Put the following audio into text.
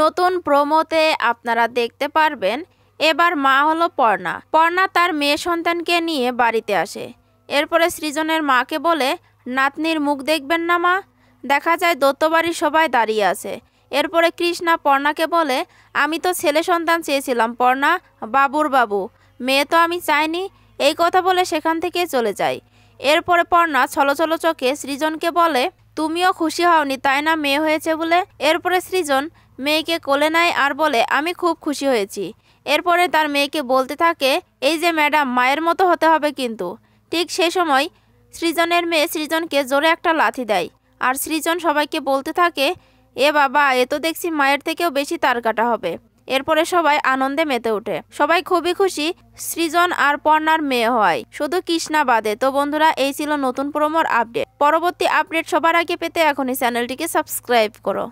নতুন প্রমোতে আপনারা দেখতে পারবেন এবার মা হলো পর্ণা পর্ণা তার মেয়ে সন্তানকে নিয়ে বাড়িতে আসে এরপরে সৃজনের মাকে বলে নাতনির মুখ দেখবেন না মা দেখা যায় দত্তবাড়ি সবাই দাঁড়িয়ে আছে এরপরে কৃষ্ণা পর্ণাকে বলে আমি তো ছেলে সন্তান চেয়েছিলাম পর্ণা বাবুর বাবু মেয়ে তো আমি চাইনি এই কথা বলে সেখান থেকে চলে যায় এরপরে পর্ণা ছলছল চোখে সৃজনকে বলে তুমিও খুশি হওনি তাই না মেয়ে হয়েছে বলে এরপরে সৃজন মেয়েকে কোলে নেয় আর বলে আমি খুব খুশি হয়েছি এরপরে তার মেয়েকে বলতে থাকে এই যে ম্যাডাম মায়ের মতো হতে হবে কিন্তু ঠিক সে সময় সৃজনের মেয়ে সৃজনকে জোরে একটা লাথি দেয় আর সৃজন সবাইকে বলতে থাকে এ বাবা এ তো দেখছি মায়ের থেকেও বেশি তার কাটা হবে এরপরে সবাই আনন্দে মেতে ওঠে সবাই খুবই খুশি সৃজন আর পর্ণার মেয়ে হয় শুধু কৃষ্ণা বাদে তো বন্ধুরা এই ছিল নতুন প্রমোর আপডেট পরবর্তী আপডেট সবার আগে পেতে এখনই চ্যানেলটিকে সাবস্ক্রাইব করো